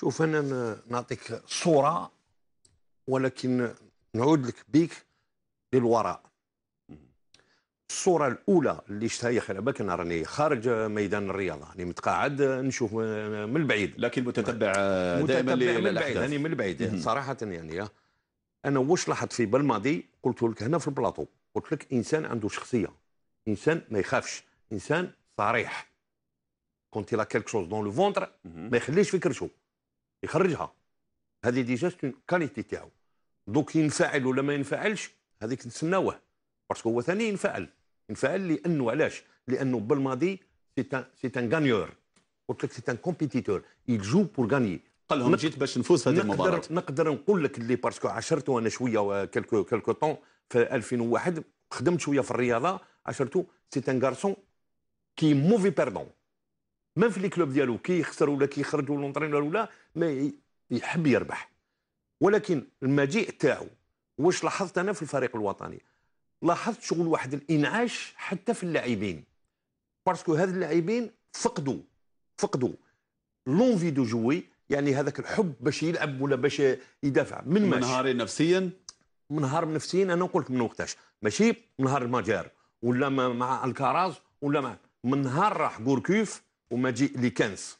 شوف انا نعطيك صوره ولكن نعود لك بيك للوراء الصوره الاولى اللي شفتها يا خير بالك راني خارج ميدان الرياضه راني متقاعد نشوف من البعيد لكن متتبع آه، دائما من البعيد راني من البعيد صراحه يعني آه. انا واش لاحظت في بالماضي قلت لك هنا في البلاطو قلت لك انسان عنده شخصيه انسان ما يخافش انسان صريح كونت لا كيلك شوز دون لو فونتر ما يخليش في كرشو يخرجها هذه ديجا كاليتي تاعو دوك ينفعل ولا ما ينفعلش هذيك نتسناوه باسكو هو ثاني ينفعل ينفعل لانه علاش لانه بالماضي سي تان غانيور قلت لك سي تان كومبيتيتور يجو بور غاني قال لهم جيت باش نفوز هذه المباراه نقدر نقدر نقول لك اللي باسكو عشرته انا شويه كالكو كالكو طون في 2001 خدمت شويه في الرياضه عشرته سي ان غارسون كي موفي بيردون ما في لي كلوب ديالو كيخسر ولا كيخرج ولا لونطرينور ولا ما يحب يربح ولكن المجيء تاعو واش لاحظت انا في الفريق الوطني لاحظت شغل واحد الانعاش حتى في اللاعبين باسكو هاد اللاعبين فقدوا فقدوا لونفي دو جوي يعني هذاك الحب باش يلعب ولا باش يدافع من ماش منهار نفسيا منهار نفسيا انا نقول لك من وقتاش ماشي منهار نهار المجار ولا مع الكاراز ولا مع من نهار راح بوركيف ومجيء لكنز